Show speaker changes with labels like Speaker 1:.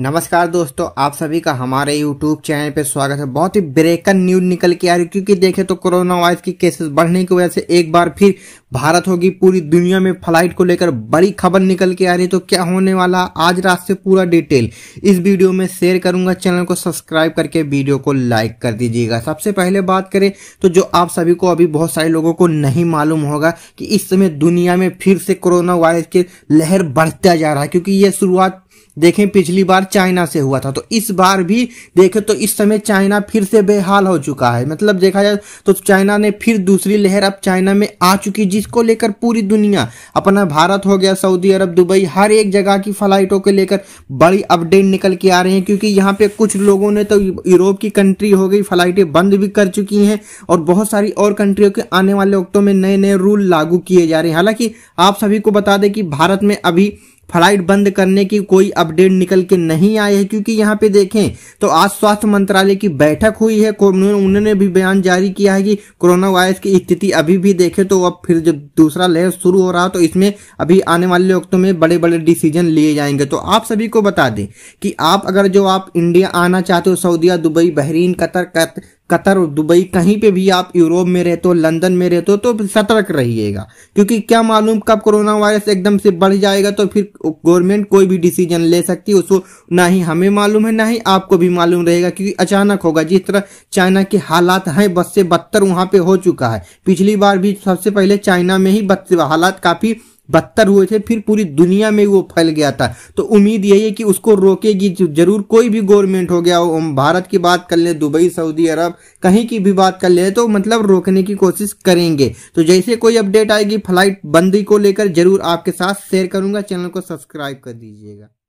Speaker 1: नमस्कार दोस्तों आप सभी का हमारे यूट्यूब चैनल पे स्वागत है बहुत ही ब्रेकन न्यूज निकल के आ रही क्योंकि देखें तो कोरोना वायरस की केसेस बढ़ने की वजह से एक बार फिर भारत होगी पूरी दुनिया में फ्लाइट को लेकर बड़ी खबर निकल के आ रही तो क्या होने वाला आज रात से पूरा डिटेल इस वीडियो में शेयर करूंगा चैनल को सब्सक्राइब करके वीडियो को लाइक कर दीजिएगा सबसे पहले बात करें तो जो आप सभी को अभी बहुत सारे लोगों को नहीं मालूम होगा कि इस समय दुनिया में फिर से कोरोना वायरस की लहर बढ़ता जा रहा है क्योंकि यह शुरुआत देखें पिछली बार चाइना से हुआ था तो इस बार भी देखें तो इस समय चाइना फिर से बेहाल हो चुका है मतलब देखा जाए तो चाइना ने फिर दूसरी लहर अब चाइना में आ चुकी जिस इसको को लेकर पूरी दुनिया अपना भारत हो गया सऊदी अरब दुबई हर एक जगह की फ्लाइटों को लेकर बड़ी अपडेट निकल के आ रही है क्योंकि यहाँ पे कुछ लोगों ने तो यूरोप की कंट्री हो गई फ्लाइटें बंद भी कर चुकी हैं और बहुत सारी और कंट्रियों के आने वाले वक्तों में नए नए रूल लागू किए जा रहे हैं हालांकि आप सभी को बता दें कि भारत में अभी फ्लाइट बंद करने की कोई अपडेट निकल के नहीं आई है क्योंकि यहाँ पे देखें तो आज स्वास्थ्य मंत्रालय की बैठक हुई है उन्होंने भी बयान जारी किया है कि कोरोना वायरस की स्थिति अभी भी देखें तो अब फिर जब दूसरा लहर शुरू हो रहा तो इसमें अभी आने वाले वक्तों में बड़े बड़े डिसीजन लिए जाएंगे तो आप सभी को बता दें कि आप अगर जो आप इंडिया आना चाहते हो सऊदीया Dubai Bahrain Qatar Qatar Dubai कहीं पे भी आप यूरोप में रहते हो लंदन में रहते हो तो सतर्क रहिएगा क्योंकि क्या मालूम कब कोरोना वायरस एकदम से बढ़ जाएगा तो फिर गवर्नमेंट कोई भी डिसीजन ले सकती है उसको ना ही हमें मालूम है ना ही आपको भी मालूम रहेगा क्योंकि अचानक होगा जिस तरह चाइना के हालात हैं बद से बदतर वहाँ पर हो चुका है पिछली बार भी सबसे पहले चाइना में ही बद हालात काफ़ी बदतर हुए थे फिर पूरी दुनिया में वो फैल गया था तो उम्मीद यही है कि उसको रोकेगी जरूर कोई भी गवर्नमेंट हो गया हो भारत की बात कर ले दुबई सऊदी अरब कहीं की भी बात कर ले तो मतलब रोकने की कोशिश करेंगे तो जैसे कोई अपडेट आएगी फ्लाइट बंदी को लेकर जरूर आपके साथ शेयर करूंगा चैनल को सब्सक्राइब कर दीजिएगा